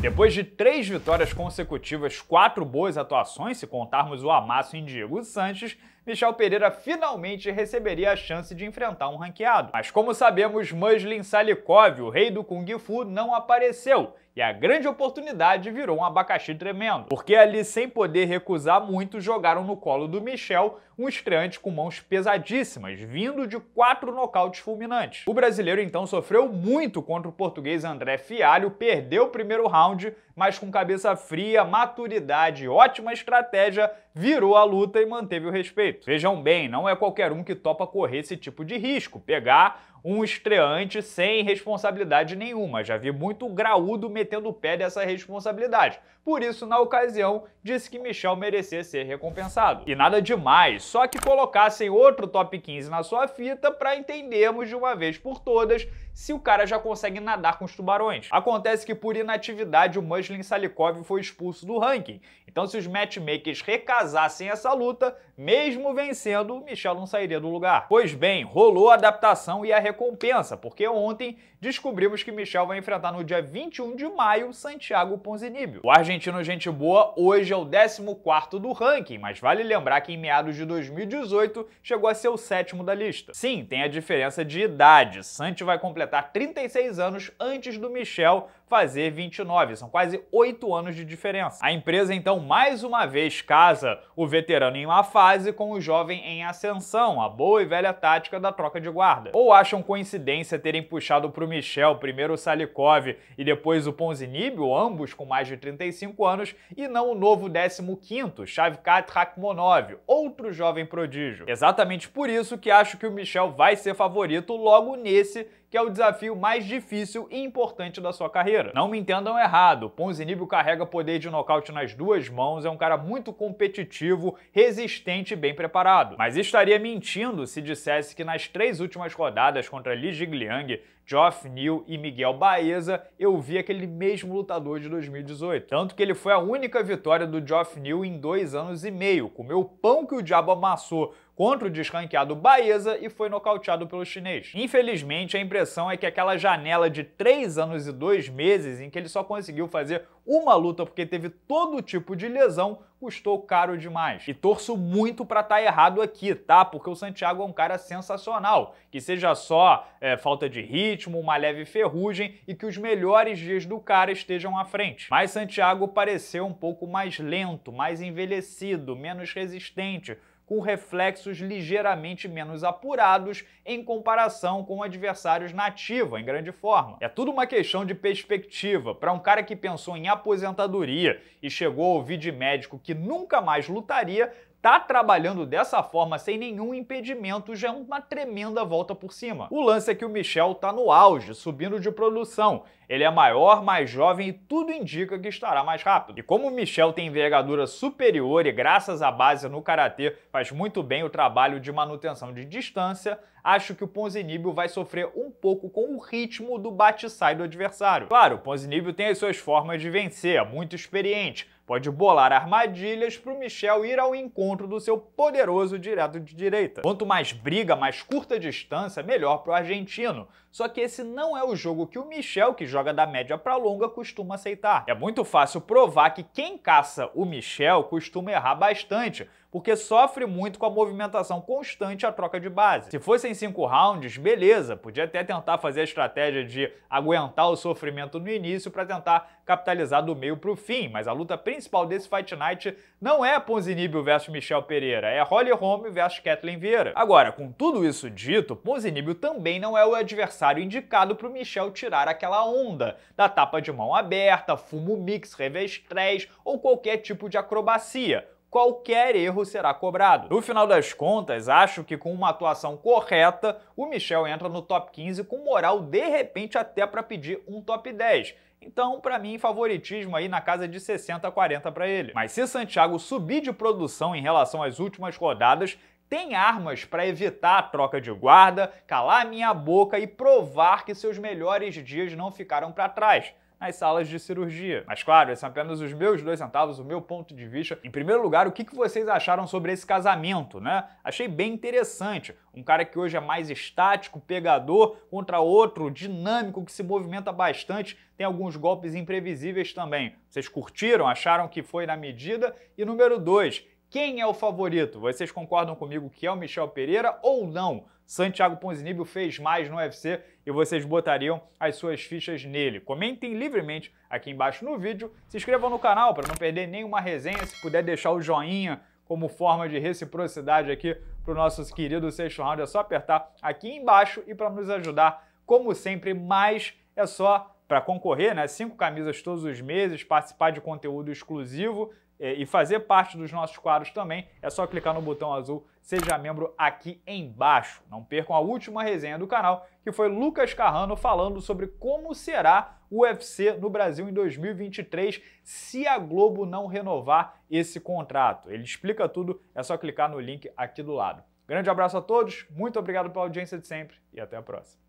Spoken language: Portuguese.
Depois de três vitórias consecutivas, quatro boas atuações, se contarmos o amasso em Diego Sanches, Michel Pereira finalmente receberia a chance de enfrentar um ranqueado. Mas como sabemos, Muslin Salikov, o rei do Kung Fu, não apareceu e a grande oportunidade virou um abacaxi tremendo, porque ali, sem poder recusar muito, jogaram no colo do Michel um estreante com mãos pesadíssimas, vindo de quatro nocautes fulminantes. O brasileiro então sofreu muito contra o português André Fialho, perdeu o primeiro round mas com cabeça fria, maturidade ótima estratégia, virou a luta e manteve o respeito. Vejam bem, não é qualquer um que topa correr esse tipo de risco, pegar um estreante sem responsabilidade nenhuma. Já vi muito graúdo metendo o pé dessa responsabilidade. Por isso, na ocasião, disse que Michel merecia ser recompensado. E nada demais, só que colocassem outro top 15 na sua fita para entendermos de uma vez por todas se o cara já consegue nadar com os tubarões. Acontece que por inatividade o Muslin Salikov foi expulso do ranking. Então se os matchmakers recasassem essa luta, mesmo vencendo, Michel não sairia do lugar. Pois bem, rolou a adaptação e a recompensa, porque ontem descobrimos que Michel vai enfrentar no dia 21 de maio Santiago Ponzinibbio. O argentino gente boa hoje é o 14 do ranking, mas vale lembrar que em meados de 2018 chegou a ser o sétimo da lista. Sim, tem a diferença de idade. Santi vai completar completar 36 anos antes do Michel fazer 29. São quase 8 anos de diferença. A empresa, então, mais uma vez casa o veterano em uma fase com o jovem em ascensão, a boa e velha tática da troca de guarda. Ou acham coincidência terem puxado para o Michel primeiro o Salikov e depois o Ponzinibbio, ambos com mais de 35 anos, e não o novo 15º, Shavkat Rakhmonov, outro jovem prodígio. Exatamente por isso que acho que o Michel vai ser favorito logo nesse, que é o desafio mais difícil e importante da sua carreira carreira. Não me entendam errado, Ponzinibbio carrega poder de nocaute nas duas mãos, é um cara muito competitivo, resistente e bem preparado. Mas estaria mentindo se dissesse que nas três últimas rodadas contra Li Jigliang, Geoff Neal e Miguel Baeza, eu vi aquele mesmo lutador de 2018. Tanto que ele foi a única vitória do Geoff Neal em dois anos e meio, comeu o pão que o diabo amassou contra o desranqueado Baeza e foi nocauteado pelo chinês. Infelizmente, a impressão é que aquela janela de 3 anos e 2 meses em que ele só conseguiu fazer uma luta porque teve todo tipo de lesão custou caro demais. E torço muito para estar tá errado aqui, tá? Porque o Santiago é um cara sensacional. Que seja só é, falta de ritmo, uma leve ferrugem e que os melhores dias do cara estejam à frente. Mas Santiago pareceu um pouco mais lento, mais envelhecido, menos resistente, com reflexos ligeiramente menos apurados em comparação com adversários na ativa, em grande forma. É tudo uma questão de perspectiva. Para um cara que pensou em aposentadoria e chegou a ouvir de médico que nunca mais lutaria, tá trabalhando dessa forma sem nenhum impedimento já é uma tremenda volta por cima. O lance é que o Michel tá no auge, subindo de produção, ele é maior, mais jovem e tudo indica que estará mais rápido. E como o Michel tem envergadura superior e graças à base no karatê faz muito bem o trabalho de manutenção de distância, acho que o Ponzinibbio vai sofrer um pouco com o ritmo do bate-sai do adversário. Claro, o Ponzinibbio tem as suas formas de vencer, é muito experiente, pode bolar armadilhas para o Michel ir ao encontro do seu poderoso direto de direita. Quanto mais briga, mais curta distância, melhor para o argentino. Só que esse não é o jogo que o Michel, que joga joga da média para longa costuma aceitar. É muito fácil provar que quem caça o Michel costuma errar bastante, porque sofre muito com a movimentação constante à troca de base. Se fossem cinco rounds, beleza, podia até tentar fazer a estratégia de aguentar o sofrimento no início para tentar capitalizar do meio para o fim, mas a luta principal desse Fight Night não é Ponzinibbio versus Michel Pereira, é Holly Holm versus Kathleen Vieira. Agora, com tudo isso dito, Ponzinibbio também não é o adversário indicado para o Michel tirar aquela onda onda, da tapa de mão aberta, fumo mix, revestrez ou qualquer tipo de acrobacia, qualquer erro será cobrado. No final das contas, acho que com uma atuação correta, o Michel entra no top 15 com moral de repente até para pedir um top 10. Então, para mim, favoritismo aí na casa de 60 a 40 para ele. Mas se Santiago subir de produção em relação às últimas rodadas, tem armas para evitar a troca de guarda, calar minha boca e provar que seus melhores dias não ficaram para trás nas salas de cirurgia. Mas claro, esses são é apenas os meus dois centavos, o meu ponto de vista. Em primeiro lugar, o que vocês acharam sobre esse casamento, né? Achei bem interessante. Um cara que hoje é mais estático, pegador, contra outro dinâmico que se movimenta bastante, tem alguns golpes imprevisíveis também. Vocês curtiram? Acharam que foi na medida? E número dois, quem é o favorito? Vocês concordam comigo que é o Michel Pereira ou não? Santiago Ponzinibio fez mais no UFC e vocês botariam as suas fichas nele. Comentem livremente aqui embaixo no vídeo, se inscrevam no canal para não perder nenhuma resenha, se puder deixar o joinha como forma de reciprocidade aqui para o nosso querido sexto round, é só apertar aqui embaixo e para nos ajudar, como sempre, mais é só para concorrer, né? Cinco camisas todos os meses, participar de conteúdo exclusivo, é, e fazer parte dos nossos quadros também, é só clicar no botão azul Seja Membro aqui embaixo. Não percam a última resenha do canal, que foi Lucas Carrano falando sobre como será o UFC no Brasil em 2023 se a Globo não renovar esse contrato. Ele explica tudo, é só clicar no link aqui do lado. Grande abraço a todos, muito obrigado pela audiência de sempre e até a próxima.